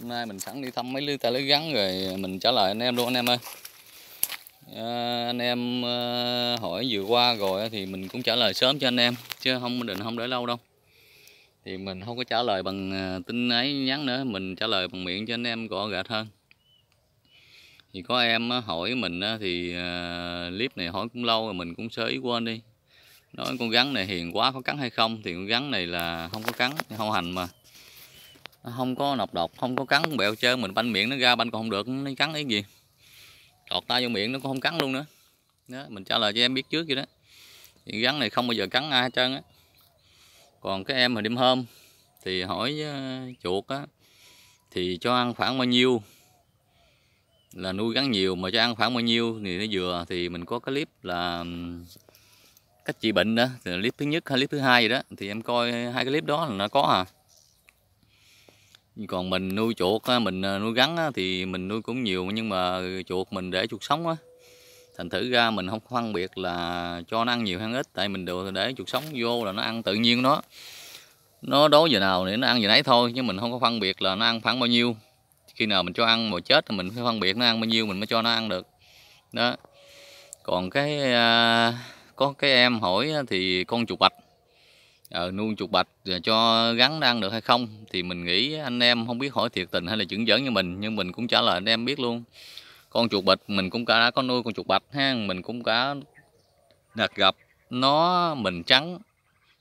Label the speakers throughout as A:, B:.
A: hôm nay mình sẵn đi thăm mấy lưới ta lưới gắn rồi mình trả lời anh em luôn anh em ơi à, anh em à, hỏi vừa qua rồi thì mình cũng trả lời sớm cho anh em chứ không định không để lâu đâu thì mình không có trả lời bằng ờ, tin ấy nhắn nữa mình trả lời bằng miệng cho anh em gọn gạt hơn thì có em hỏi mình thì ờ, clip này hỏi cũng lâu rồi mình cũng sơ ý quên đi nói con gắn này hiền quá có cắn hay không thì con gắn này là không có cắn không hành mà không có nọc độc không có cắn bẹo chơi mình banh miệng nó ra banh còn không được nó cắn cái gì đọt tay vô miệng nó cũng không cắn luôn nữa đó, mình trả lời cho em biết trước vậy đó thì rắn này không bao giờ cắn ai hết trơn á còn cái em mà đêm hôm thì hỏi ờ, chuột á thì cho ăn khoảng bao nhiêu là nuôi rắn nhiều mà cho ăn khoảng bao nhiêu thì nó vừa thì mình có cái clip là cách trị bệnh đó thì clip thứ nhất hay clip thứ hai gì đó thì em coi hai cái clip đó là nó có à còn mình nuôi chuột mình ờ, nuôi gắn thì mình nuôi cũng nhiều nhưng mà chuột mình để chuột sống á thành thử ra mình không phân biệt là cho nó ăn nhiều hay ít tại mình đều để chuột sống vô là nó ăn tự nhiên nó nó đói giờ nào thì nó ăn giờ nấy thôi chứ mình không có phân biệt là nó ăn khoảng bao nhiêu khi nào mình cho ăn mà chết thì mình phải phân biệt nó ăn bao nhiêu mình mới cho nó ăn được đó còn cái à, có cái em hỏi thì con chuột bạch ờ, nuôi chuột bạch ờ, cho gắn ăn được hay không thì mình nghĩ anh em không biết hỏi thiệt tình hay là chững giỡn như mình nhưng mình cũng trả lời anh em biết luôn con chuột bạch mình cũng cả đã có nuôi con chuột bạch ha mình cũng cả đặt gặp nó mình trắng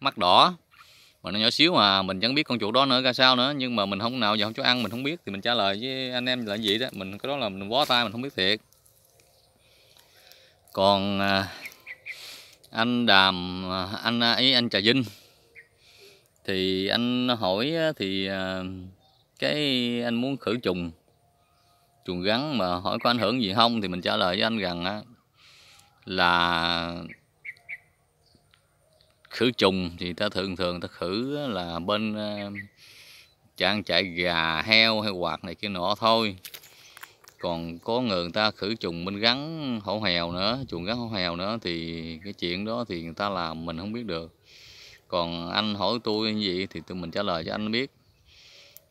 A: mắt đỏ mà nó nhỏ xíu mà mình chẳng biết con chuột đó nữa ra sao nữa nhưng mà mình không nào giờ không cho ăn mình không biết thì mình trả lời với anh em là gì đó mình cái đó là mình bó tay mình không biết thiệt còn à, anh đàm à, anh à, ý anh trà vinh thì anh hỏi thì à, cái anh muốn khử trùng chuồng rắn mà hỏi có ảnh hưởng gì không thì mình trả lời với anh rằng á là khử trùng thì ta thường thường ta khử là bên à, trang trại gà heo hay quạt này kia nọ thôi còn có người, người ta khử trùng bên rắn hổ hèo nữa chuồng rắn hổ hèo nữa thì cái chuyện đó thì người ta làm mình không biết được còn anh hỏi tôi như vậy thì tôi mình trả lời cho anh biết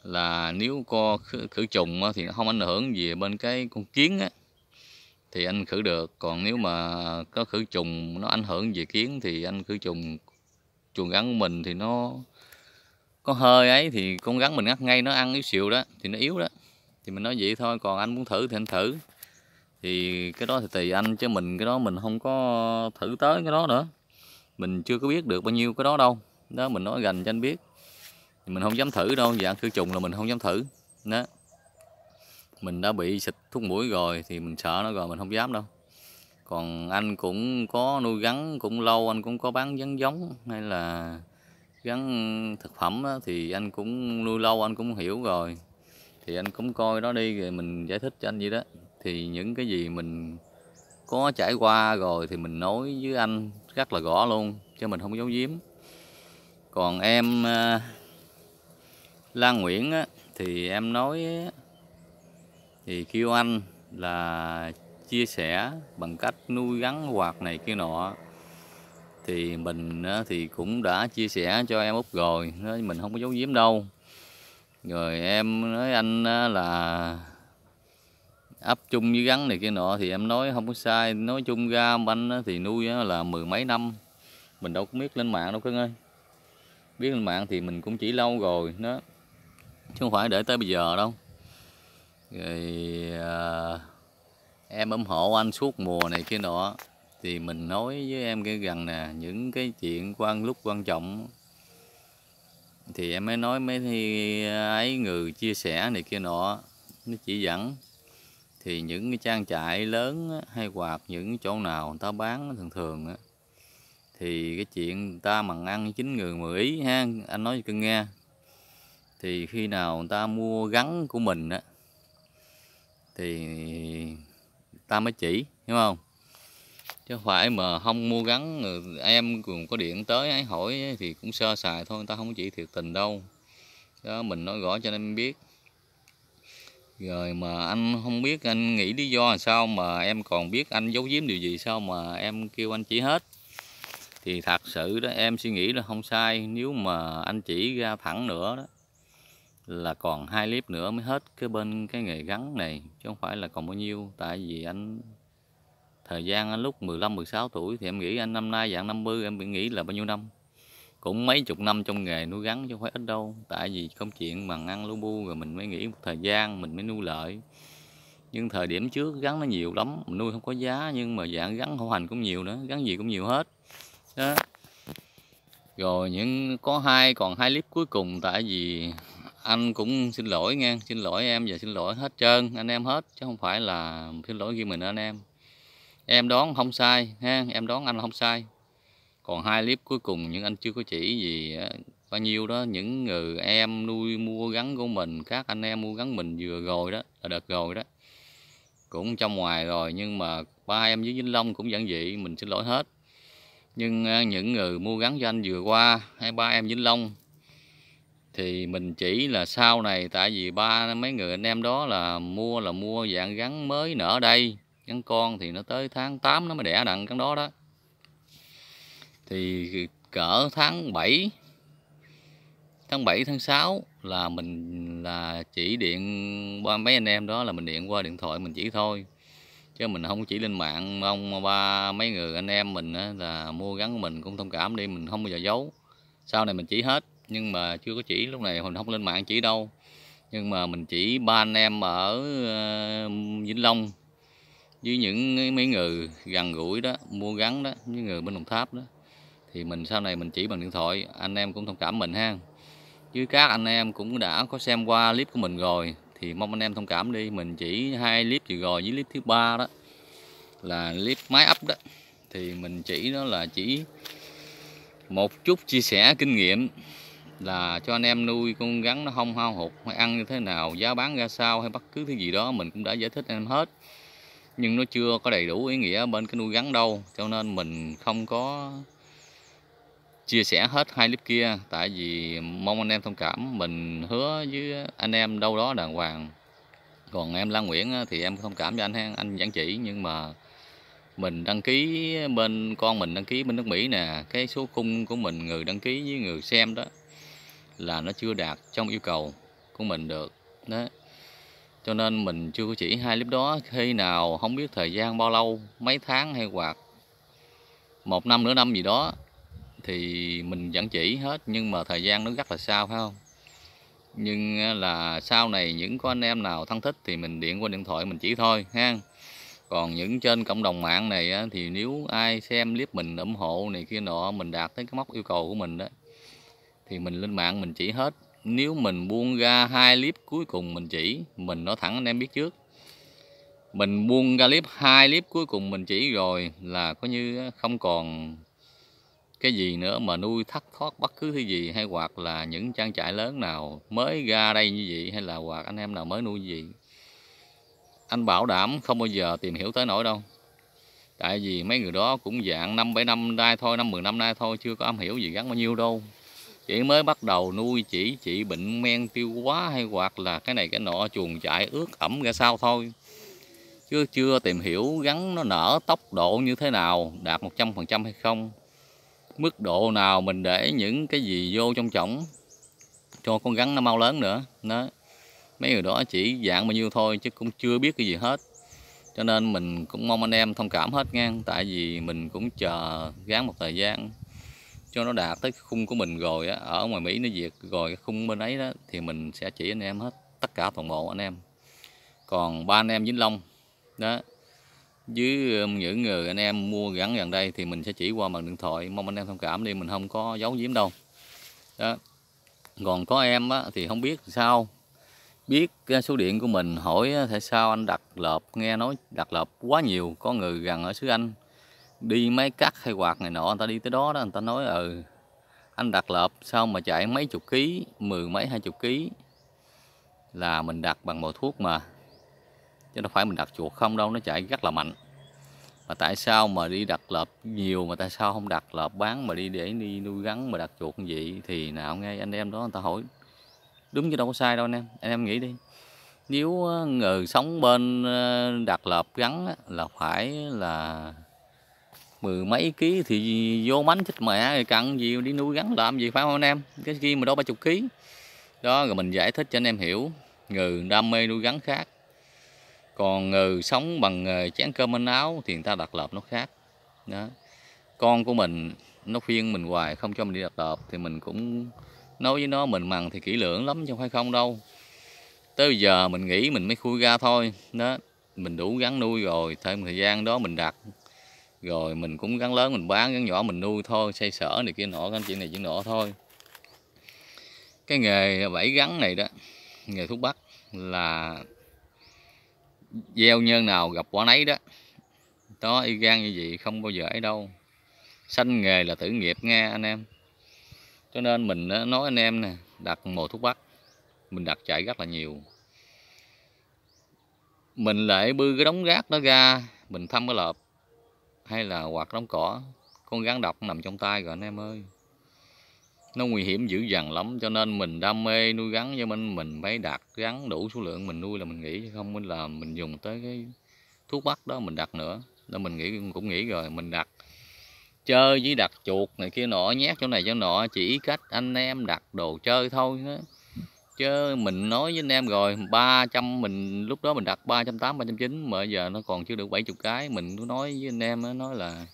A: là nếu có khử, khử trùng thì nó không ảnh hưởng gì bên cái con kiến á thì anh khử được còn nếu mà có khử trùng nó ảnh hưởng về kiến thì anh khử trùng chuồng rắn của mình thì nó có hơi ấy thì con rắn mình ngắt ngay nó ăn yếu xìu đó thì nó yếu đó thì mình nói vậy thôi còn anh muốn thử thì anh thử thì cái đó thì tùy anh chứ mình cái đó mình không có thử tới cái đó nữa mình chưa có biết được bao nhiêu cái đó đâu đó mình nói gành cho anh biết mình không dám thử đâu dạng khử trùng là mình không dám thử đó mình đã bị xịt thuốc mũi rồi thì mình sợ nó rồi mình không dám đâu còn anh cũng có nuôi gắn cũng lâu anh cũng có bán gắn giống hay là gắn thực phẩm đó, thì anh cũng nuôi lâu anh cũng hiểu rồi thì anh cũng coi đó đi rồi mình giải thích cho anh vậy đó thì những cái gì mình có trải qua rồi thì mình nói với anh rất là rõ luôn chứ mình không giấu giếm còn em ờ, Lan Nguyễn á, thì em nói thì kêu anh là chia sẻ bằng cách nuôi gắn hoạt này kia nọ thì mình thì cũng đã chia sẻ cho em út rồi mình không có giấu giếm đâu rồi em nói anh là ấp chung với gắn này kia nọ thì em nói không có sai nói chung ra banh thì nuôi là mười mấy năm mình đâu có biết lên mạng đâu cưng ơi biết lên mạng thì mình cũng chỉ lâu rồi nó chứ không phải để tới bây giờ đâu rồi à, em ủng hộ anh suốt mùa này kia nọ thì mình nói với em cái gần nè những cái chuyện quan lúc quan trọng thì em mới nói mấy à, ấy người chia sẻ này kia nọ nó chỉ dẫn thì những cái trang trại lớn hay hoặc những chỗ nào người ta bán thường thường thì cái chuyện người ta mặn ăn chín người mười ý ha anh nói cho cưng nghe thì khi nào người ta mua gắn của mình á thì ta mới chỉ hiểu không chứ phải mà không mua gắn em còn có điện tới ấy hỏi thì cũng sơ sài thôi người ta không chỉ thiệt tình đâu đó mình nói rõ cho nên biết rồi mà anh không biết anh nghĩ lý do là sao mà em còn biết anh giấu giếm điều gì sao mà em kêu anh chỉ hết thì thật sự đó em suy nghĩ là không sai nếu mà anh chỉ ra thẳng nữa đó là còn hai clip nữa mới hết cái bên cái nghề gắn này chứ không phải là còn bao nhiêu tại vì anh thời gian anh lúc 15 16 tuổi thì em nghĩ anh năm nay dạng 50 em bị nghĩ là bao nhiêu năm cũng mấy chục năm trong nghề nuôi gắn chứ không phải ít đâu tại vì công chuyện mà ăn lú bu rồi mình mới nghỉ một thời gian mình mới nuôi lợi nhưng thời điểm trước gắn nó nhiều lắm mình nuôi không có giá nhưng mà dạng gắn hậu hành cũng nhiều nữa gắn gì cũng nhiều hết đó rồi những có hai còn hai clip cuối cùng tại vì anh cũng xin lỗi nha xin lỗi em và xin lỗi hết trơn anh em hết chứ không phải là xin lỗi riêng mình anh em em đón không sai ha em đón anh là không sai còn hai clip cuối cùng những anh chưa có chỉ gì bao nhiêu đó những người em nuôi mua gắn của mình các anh em mua gắn mình vừa rồi đó là đợt rồi đó cũng trong ngoài rồi nhưng mà ba em với Vĩnh Long cũng giản dị mình xin lỗi hết nhưng những người mua gắn cho anh vừa qua hay ba em Vĩnh Long thì mình chỉ là sau này tại vì ba mấy người anh em đó là mua là mua dạng gắn mới nở đây gắn con thì nó tới tháng 8 nó mới đẻ đặng gắn đó đó thì cỡ tháng 7 tháng 7 tháng 6 là mình là chỉ điện ba mấy anh em đó là mình điện qua điện thoại mình chỉ thôi chứ mình không chỉ lên mạng ông ba mấy người anh em mình là mua gắn của mình cũng thông cảm đi mình không bao giờ giấu sau này mình chỉ hết nhưng mà chưa có chỉ lúc này mình không lên mạng chỉ đâu nhưng mà mình chỉ ba anh em ở ờ, Vĩnh Long với những mấy người gần gũi đó mua gắn đó những người bên Đồng Tháp đó thì mình sau này mình chỉ bằng điện thoại anh em cũng thông cảm mình ha chứ các anh em cũng đã có xem qua clip của mình rồi thì mong anh em thông cảm đi mình chỉ hai clip vừa rồi với clip thứ ba đó là clip máy ấp đó thì mình chỉ đó là chỉ một chút chia sẻ kinh nghiệm là cho anh em nuôi con rắn nó không hao hụt hay ăn như thế nào giá bán ra sao hay bất cứ thứ gì đó mình cũng đã giải thích anh em hết nhưng nó chưa có đầy đủ ý nghĩa bên cái nuôi rắn đâu cho nên mình không có chia sẻ hết hai clip kia tại vì mong anh em thông cảm mình hứa với anh em đâu đó đàng hoàng còn em Lan Nguyễn thì em thông cảm cho anh anh giảng chỉ nhưng mà mình đăng ký bên con mình đăng ký bên nước Mỹ nè cái số khung của mình người đăng ký với người xem đó là nó chưa đạt trong yêu cầu của mình được đó cho nên mình chưa có chỉ hai clip đó khi nào không biết thời gian bao lâu mấy tháng hay hoặc một năm nửa năm gì đó thì mình vẫn chỉ hết nhưng mà thời gian nó rất là sao phải không nhưng là sau này những có anh em nào thân thích thì mình điện qua điện thoại mình chỉ thôi ha còn những trên cộng đồng mạng này thì nếu ai xem clip mình ủng hộ này kia nọ mình đạt tới cái mốc yêu cầu của mình đó thì mình lên mạng mình chỉ hết nếu mình buông ra hai clip cuối cùng mình chỉ mình nói thẳng anh em biết trước mình buông ra clip hai clip cuối cùng mình chỉ rồi là có như không còn cái gì nữa mà nuôi thất thoát bất cứ thứ gì hay hoặc là những trang trại lớn nào mới ra đây như vậy hay là hoặc anh em nào mới nuôi như vậy anh bảo đảm không bao giờ tìm hiểu tới nổi đâu tại vì mấy người đó cũng dạng năm bảy năm nay thôi năm mười năm nay thôi chưa có am hiểu gì gắn bao nhiêu đâu chỉ mới bắt đầu nuôi chỉ chỉ bệnh men tiêu hóa hay hoặc là cái này cái nọ chuồng trại ướt ẩm ra sao thôi chứ chưa tìm hiểu gắn nó nở tốc độ như thế nào đạt một trăm phần trăm hay không mức độ nào mình để những cái gì vô trong chổng cho con rắn nó mau lớn nữa nó mấy người đó chỉ dạng bao nhiêu thôi chứ cũng chưa biết cái gì hết cho nên mình cũng mong anh em thông cảm hết nha tại vì mình cũng chờ gán một thời gian cho nó đạt tới khung của mình rồi á ở ngoài Mỹ nó diệt rồi cái khung bên ấy đó thì mình sẽ chỉ anh em hết tất cả toàn bộ anh em còn ba anh em Vĩnh Long đó với những ờ, người anh em mua gắn gần đây thì mình sẽ chỉ qua bằng điện thoại mong anh em thông cảm đi mình không có giấu giếm đâu đó còn có em á, thì không biết sao biết số điện của mình hỏi tại sao anh đặt lợp nghe nói đặt lợp quá nhiều có người gần ở xứ anh đi máy cắt hay quạt này nọ người ta đi tới đó đó người ta nói ừ anh đặt lợp sao mà chạy mấy chục ký mười mấy hai chục ký là mình đặt bằng bò thuốc mà chứ đâu phải mình đặt chuột không đâu nó chạy rất là mạnh mà tại sao mà đi đặt lợp nhiều mà tại sao không đặt lợp bán mà đi để đi nuôi gắn mà đặt chuột như vậy thì nào nghe anh em đó người ta hỏi đúng chứ đâu có sai đâu anh em anh em nghĩ đi nếu ờ, người sống bên ờ, đặt lợp gắn là phải là mười mấy ký thì vô mánh chết mẹ thì cần gì đi nuôi gắn làm gì phải không anh em cái kia mà đó ba chục ký đó rồi mình giải thích cho anh em hiểu người đam mê nuôi gắn khác còn người sống bằng nghề ờ, chén cơm manh áo thì người ta đặt lợp nó khác đó con của mình nó khuyên mình hoài không cho mình đi đặt lợp thì mình cũng nói với nó mình mằn thì kỹ lưỡng lắm chứ không phải không đâu tới giờ mình nghĩ mình mới khui ra thôi đó mình đủ gắn nuôi rồi thêm thời gian đó mình đặt rồi mình cũng gắn lớn mình bán gắn nhỏ mình nuôi thôi xây sở này kia nọ cái chuyện này chuyện nọ thôi cái nghề bẫy gắn này đó nghề thuốc bắc là gieo nhân nào gặp quả nấy đó đó y gan như vậy không bao giờ ấy đâu sanh nghề là tử nghiệp nghe anh em cho nên mình nói anh em nè đặt mùa thuốc bắc mình đặt chạy rất là nhiều mình lại bư cái đống rác đó ra mình thăm cái lợp hay là quạt đống cỏ con rắn độc nằm trong tay rồi anh em ơi nó nguy hiểm dữ dằn lắm cho nên mình đam mê nuôi gắn cho nên mình mới đặt gắn đủ số lượng mình nuôi là mình nghĩ chứ không mình là mình dùng tới cái thuốc bắc đó mình đặt nữa nên mình nghĩ cũng nghĩ rồi mình đặt chơi với đặt chuột này kia nọ nhét chỗ này chỗ nọ chỉ cách anh em đặt đồ chơi thôi đó. chứ mình nói với anh em rồi 300 mình lúc đó mình đặt 308 309 mà giờ nó còn chưa được 70 cái mình cứ nói với anh em đó, nói là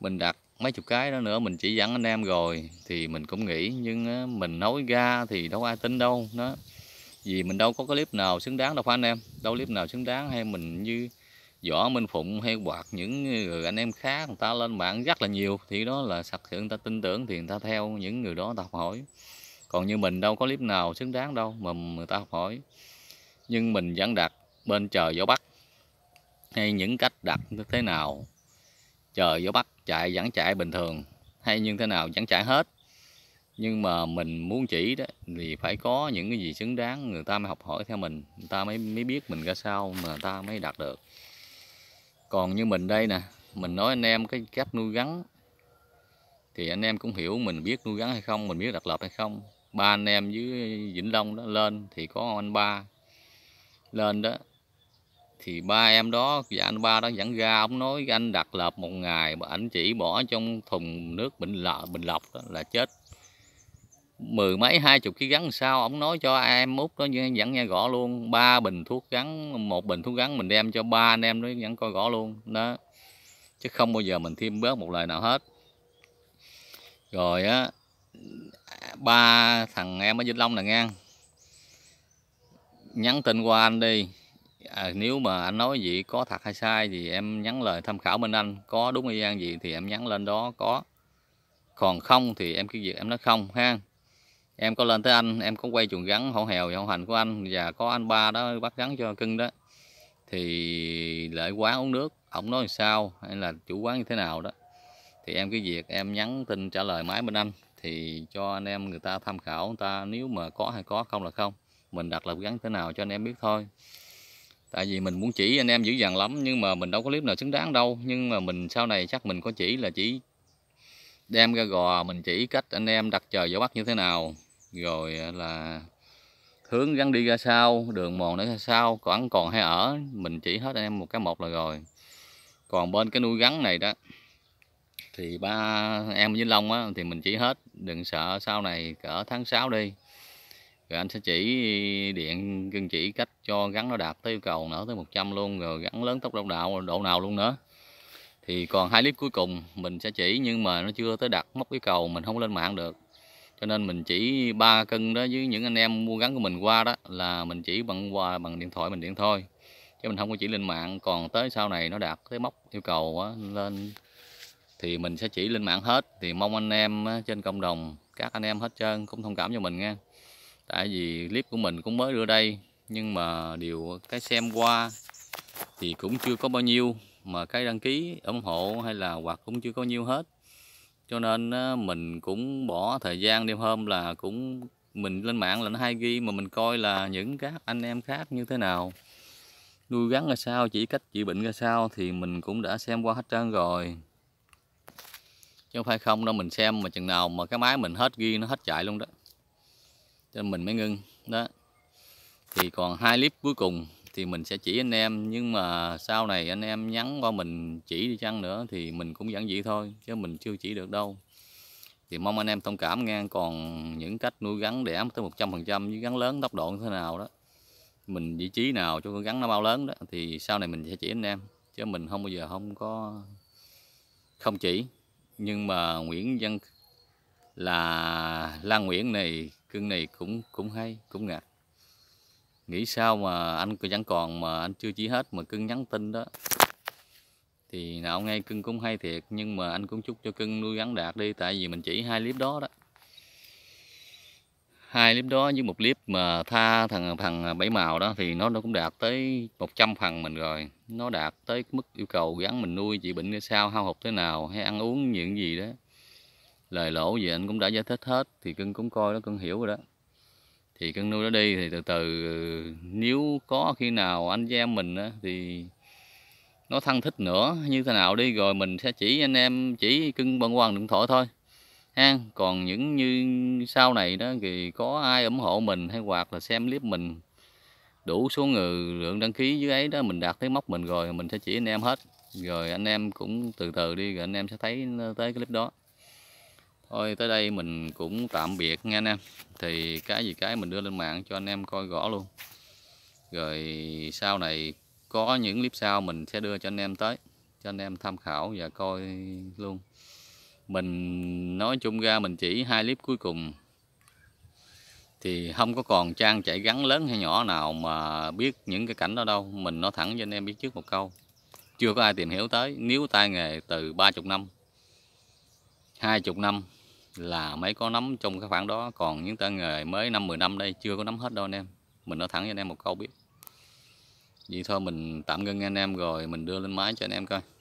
A: mình đặt mấy chục cái đó nữa mình chỉ dẫn anh em rồi thì mình cũng nghĩ nhưng mình nói ra thì đâu ai tin đâu nó vì mình đâu có clip nào xứng đáng đâu phải anh em đâu clip nào xứng đáng hay mình như võ minh phụng hay hoặc những người anh em khác người ta lên mạng rất là nhiều thì đó là sặc sự người ta tin tưởng thì người ta theo những người đó người ta học hỏi còn như mình đâu có clip nào xứng đáng đâu mà người ta học hỏi nhưng mình vẫn đặt bên trời gió bắc hay những cách đặt như thế nào trời gió bắc chạy vẫn chạy bình thường hay như thế nào vẫn chạy hết nhưng mà mình muốn chỉ đó thì phải có những cái gì xứng đáng người ta mới học hỏi theo mình người ta mới mới biết mình ra sao mà ta mới đạt được còn như mình đây nè mình nói anh em cái cách nuôi gắn thì anh em cũng hiểu mình biết nuôi gắn hay không mình biết đặt lợp hay không ba anh em dưới Vĩnh Long đó lên thì có anh ba lên đó thì ba em đó và anh ba đó dẫn ra ông nói anh đặt lợp một ngày mà anh chỉ bỏ trong thùng nước bình lọc bình lọc đó là chết mười mấy hai chục ký gắn sao ông nói cho em út đó dẫn nghe gõ luôn ba bình thuốc gắn một bình thuốc gắn mình đem cho ba anh em nó dẫn coi gõ luôn đó chứ không bao giờ mình thêm bớt một lời nào hết rồi á ba thằng em ở vĩnh long là ngang nhắn tin qua anh đi à, nếu mà anh nói gì có thật hay sai thì em nhắn lời tham khảo bên anh có đúng y gian gì thì em nhắn lên đó có còn không thì em cứ việc em nói không ha em có lên tới anh em có quay chuồng gắn hổ hèo và hổ hành của anh và có anh ba đó bắt gắn cho cưng đó thì lại quán uống nước ổng nói sao hay là chủ quán như thế nào đó thì em cứ việc em nhắn tin trả lời máy bên anh thì cho anh em người ta tham khảo người ta nếu mà có hay có không là không mình đặt lập gắn thế nào cho anh em biết thôi tại vì mình muốn chỉ anh em dữ dằn lắm nhưng mà mình đâu có clip nào xứng đáng đâu nhưng mà mình sau này chắc mình có chỉ là chỉ đem ra gò mình chỉ cách anh em đặt trời gió bắc như thế nào rồi là hướng gắn đi ra sao đường mòn nó ra sao còn còn hay ở mình chỉ hết anh em một cái một là rồi còn bên cái nuôi gắn này đó thì ba em với Long á thì mình chỉ hết đừng sợ sau này cỡ tháng 6 đi rồi anh sẽ chỉ điện cưng chỉ cách cho gắn nó đạt tới yêu cầu nữa tới 100 luôn rồi gắn lớn tốc độ đạo độ nào luôn nữa thì còn hai clip cuối cùng mình sẽ chỉ nhưng mà nó chưa tới đặt mốc yêu cầu mình không lên mạng được cho nên mình chỉ ba cân đó với những anh em mua gắn của mình qua đó là mình chỉ bằng qua bằng điện thoại mình điện thôi chứ mình không có chỉ lên mạng còn tới sau này nó đạt tới mốc yêu cầu á, lên thì mình sẽ chỉ lên mạng hết thì mong anh em trên cộng đồng các anh em hết trơn cũng thông cảm cho mình nha tại vì clip của mình cũng mới đưa đây nhưng mà điều cái xem qua thì cũng chưa có bao nhiêu mà cái đăng ký ủng hộ hay là hoặc cũng chưa có nhiêu hết cho nên mình cũng bỏ thời gian đêm hôm là cũng mình lên mạng là nó hay ghi mà mình coi là những các anh em khác như thế nào nuôi gắn ra sao chỉ cách trị bệnh ra sao thì mình cũng đã xem qua hết trơn rồi chứ không phải không đâu mình xem mà chừng nào mà cái máy mình hết ghi nó hết chạy luôn đó cho mình mới ngưng đó thì còn hai clip cuối cùng thì mình sẽ chỉ anh em nhưng mà sau này anh em nhắn qua mình chỉ đi chăng nữa thì mình cũng vẫn dị thôi chứ mình chưa chỉ được đâu thì mong anh em thông cảm nghe còn những cách nuôi gắn đẻ tới 100% với gắn lớn tốc độ như thế nào đó mình vị trí nào cho con gắn nó bao lớn đó thì sau này mình sẽ chỉ anh em chứ mình không bao giờ không có không chỉ nhưng mà Nguyễn Văn là Lan Nguyễn này cưng này cũng cũng hay cũng ngạc nghĩ sao mà anh vẫn còn mà anh chưa chỉ hết mà cưng nhắn tin đó thì nào ngay cưng cũng hay thiệt nhưng mà anh cũng chúc cho cưng nuôi gắn đạt đi tại vì mình chỉ hai clip đó đó hai clip đó với một clip mà tha thằng thằng bảy màu đó thì nó nó cũng đạt tới 100 phần mình rồi nó đạt tới mức yêu cầu gắn mình nuôi chị bệnh ra sao hao hụt thế nào hay ăn uống những gì đó lời lỗ gì anh cũng đã giải thích hết thì cưng cũng coi nó cưng hiểu rồi đó thì cưng nuôi nó đi thì từ từ ừ, nếu có khi nào anh với em mình á, thì nó thân thích nữa như thế nào đi rồi mình sẽ chỉ anh em chỉ cưng bận quan điện thoại thôi ha còn những như sau này đó thì có ai ủng hộ mình hay hoặc là xem clip mình đủ số người lượng đăng ký dưới ấy đó mình đạt tới mốc mình rồi mình sẽ chỉ anh em hết rồi anh em cũng từ từ đi rồi anh em sẽ thấy tới cái clip đó thôi tới đây mình cũng tạm biệt nha anh em thì cái gì cái mình đưa lên mạng cho anh em coi rõ luôn rồi sau này có những clip sau mình sẽ đưa cho anh em tới cho anh em tham khảo và coi luôn mình nói chung ra mình chỉ hai clip cuối cùng thì không có còn trang chạy gắn lớn hay nhỏ nào mà biết những cái cảnh đó đâu mình nói thẳng cho anh em biết trước một câu chưa có ai tìm hiểu tới nếu tay nghề từ ba chục năm hai chục năm là mới có nắm trong cái khoảng đó còn những tên nghề mới năm 10 năm đây chưa có nắm hết đâu anh em mình nói thẳng cho anh em một câu biết vậy thôi mình tạm ngưng anh em rồi mình đưa lên máy cho anh em coi